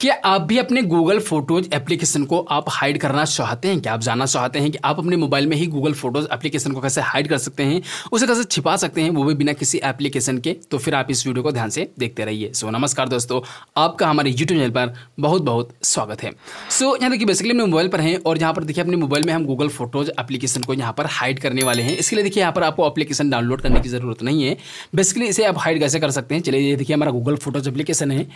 क्या आप भी अपने गूगल फोटोज एप्लीकेशन को आप हाइड करना चाहते हैं क्या आप जानना चाहते हैं कि आप अपने मोबाइल में ही गूगल फोटोज एप्लीकेशन को कैसे हाइड कर सकते हैं उसे कैसे छिपा सकते हैं वो भी बिना किसी एप्लीकेशन के तो फिर आप इस वीडियो को ध्यान से देखते रहिए सो नमस्कार दोस्तों आपका हमारे यूट्यूब चैनल पर बहुत बहुत स्वागत है सो so, यहाँ देखिए बेसिकली अपने मोबाइल पर हैं और यहाँ पर देखिए अपने मोबाइल में हम गूगल फोटोज एप्लीकेशन को यहाँ पर हाइड करने वाले हैं इसके लिए देखिए यहाँ पर आपको एप्लीकेशन डाउनलोड करने की जरूरत नहीं है बेसिकली इसे आप हाइड कैसे कर सकते हैं चलिए ये देखिए हमारा गूगल फोटोज एप्लीकेशन है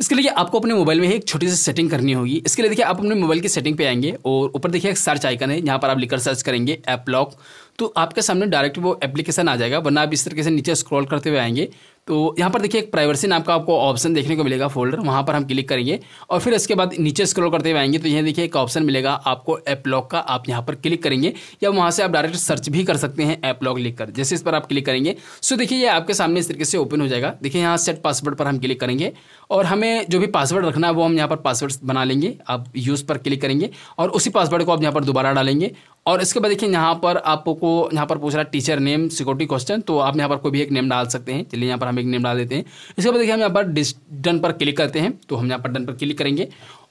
इसके लिए आपको अपने मोबाइल में लिए एक छोटी सी सेटिंग करनी होगी इसके लिए देखिए आप अपने मोबाइल की सेटिंग पे आएंगे और ऊपर देखिए एक सर्च आइकन है यहाँ पर आप लिखकर सर्च करेंगे ऐप लॉक तो आपके सामने डायरेक्ट वो एप्लीकेशन आ जाएगा वरना आप इस तरीके से नीचे स्क्रॉल करते हुए आएंगे तो यहाँ पर देखिए एक प्राइवेसी नाम का आपको ऑप्शन देखने को मिलेगा फोल्डर वहाँ पर हम क्लिक करेंगे और फिर इसके बाद नीचे स्क्रॉल करते हुए आएंगे तो यहाँ देखिए एक ऑप्शन मिलेगा आपको ऐप लॉक का आप यहाँ पर क्लिक करेंगे या वहाँ से आप डायरेक्ट सर्च भी कर सकते हैं ऐप लॉक लिख कर जैसे इस पर आप क्लिक करेंगे सो देखिए ये आपके सामने इस तरीके से ओपन हो जाएगा देखिए यहाँ सेट पासवर्ड पर हम क्लिक करेंगे और हमें जो भी पासवर्ड रखना है वो हम यहाँ पर पासवर्ड बना लेंगे आप यूज़ पर क्लिक करेंगे और उसी पासवर्ड को आप यहाँ पर दोबारा डालेंगे और इसके बाद देखिए यहाँ पर आपको यहाँ पर पूछ रहा है टीचर नेम सिक्योरिटी क्वेश्चन तो आप यहाँ पर कोई भी एक नेम डाल सकते हैं चलिए यहाँ पर हम एक नेम डाल देते हैं इसके बाद देखिए हम यहाँ पर डिस डन पर क्लिक करते हैं तो हम यहाँ पर डन पर क्लिक करेंगे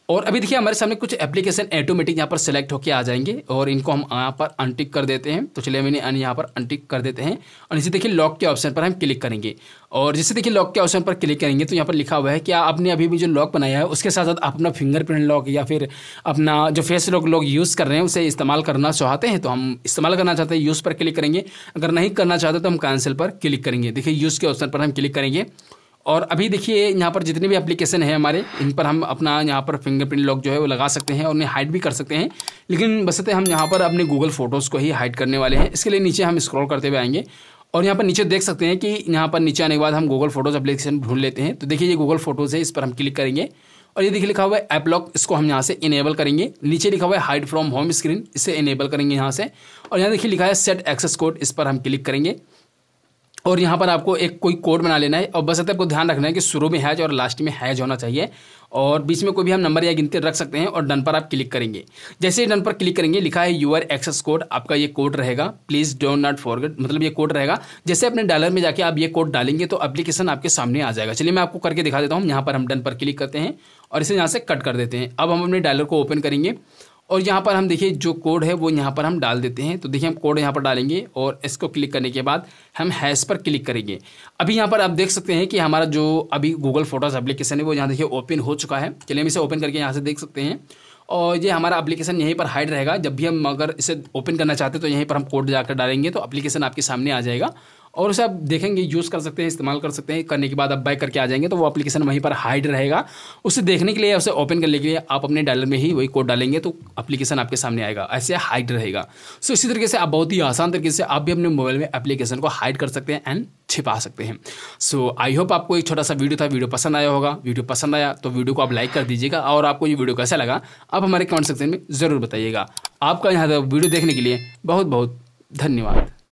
और अभी देखिए हमारे सामने कुछ एप्लीकेशन ऑटोमेटिक यहाँ पर सेलेक्ट होकर आ जाएंगे और इनको हम यहाँ पर अनटिक कर देते हैं तो चलिए मैंने यहाँ पर अनटिक कर देते हैं और इसे देखिए लॉक के ऑप्शन पर हम क्लिक करेंगे और जैसे देखिए लॉक के ऑप्शन पर क्लिक करेंगे तो यहाँ पर लिखा हुआ है कि आपने अभी भी जो लॉक बनाया है उसके साथ साथ आप अपना फिंगरप्रिंट लॉक या फिर अपना जो फेस लॉक लोग यूज़ कर रहे हैं उसे इस्तेमाल करना चाहते हैं तो हम इस्तेमाल करना चाहते हैं यूज़ पर क्लिक करेंगे अगर नहीं करना चाहते तो हम कैंसिल पर क्लिक करेंगे देखिए यूज़ के ऑप्शन पर हम क्लिक करेंगे और अभी देखिए यहाँ पर जितने भी एप्लीकेशन है हमारे इन पर हम अपना यहाँ पर फिंगरप्रिंट लॉक जो है वो लगा सकते हैं और उन्हें हाइड भी कर सकते हैं लेकिन बसते हम यहाँ पर अपने गूगल फोटोज़ को ही हाइड करने वाले हैं इसके लिए नीचे हम स्क्रॉल करते हुए आएंगे और यहाँ पर नीचे देख सकते हैं कि यहाँ पर नीचे आने के बाद हम गूगल फोटोज़ एप्लीकेशन ढूंढ लेते हैं तो देखिए ये गूगल फोटोज़ है इस पर हम क्लिक करेंगे और ये देखिए लिखा हुआ है ऐप लॉक इसको हम यहाँ से इनेबल करेंगे नीचे लिखा हुआ है हाइड फ्रॉम होम स्क्रीन इसे इनेबल करेंगे यहाँ से और यहाँ देखिए लिखा है सेट एक्सेस कोड इस पर हम क्लिक करेंगे और यहाँ पर आपको एक कोई कोड बना लेना है और बस आपको ध्यान रखना है कि शुरू में हैज और लास्ट में हैज होना चाहिए और बीच में कोई भी हम नंबर या गिनती रख सकते हैं और डन पर आप क्लिक करेंगे जैसे ही डन पर क्लिक करेंगे लिखा है यूआर एक्सेस कोड आपका ये कोड रहेगा प्लीज़ डोंट नॉट फॉरगेट मतलब ये कोड रहेगा जैसे अपने डॉलर में जाके आप ये कोड डालेंगे तो अप्लीकेशन आपके सामने आ जाएगा चलिए मैं आपको करके दिखा देता हूँ यहाँ पर हम डन पर क्लिक करते हैं और इसे यहाँ से कट कर देते हैं अब हम अपने डायलर को ओपन करेंगे और यहाँ पर हम देखिए जो कोड है वो यहाँ पर हम डाल देते हैं तो देखिए हम कोड यहाँ पर डालेंगे और इसको क्लिक करने के बाद हम हैश पर क्लिक करेंगे अभी यहाँ पर आप देख सकते हैं कि हमारा जो अभी गूगल फोटोज़ एप्लीकेशन है वो यहाँ देखिए ओपन हो चुका है चलिए हम इसे ओपन करके यहाँ से देख सकते हैं और ये हमारा एप्लीकेशन यहीं पर हाइड रहेगा जब भी हम अगर इसे ओपन करना चाहते हैं तो यहीं पर हम कोड जाकर डालेंगे तो एप्लीकेशन आपके सामने आ जाएगा और उसे आप देखेंगे यूज़ कर सकते हैं इस्तेमाल कर सकते हैं करने के बाद आप बैक करके आ जाएंगे तो वो एप्लीकेशन वहीं पर हाइड रहेगा उसे देखने के लिए उसे ओपन करने के लिए आप अपने डायलर में ही वही कोड डालेंगे तो एप्लीकेशन आपके सामने आएगा ऐसे हाइड रहेगा सो इसी तरीके से आप बहुत ही आसान तरीके से आप भी अपने मोबाइल में एप्लीकेशन को हाइड कर सकते हैं एंड छिपा सकते हैं सो आई होप आपको एक छोटा सा वीडियो था वीडियो पसंद आया होगा वीडियो पसंद आया तो वीडियो को आप लाइक कर दीजिएगा और आपको ये वीडियो कैसा लगा आप हमारे कमेंट सेक्शन में ज़रूर बताइएगा आपका यहाँ वीडियो देखने के लिए बहुत बहुत धन्यवाद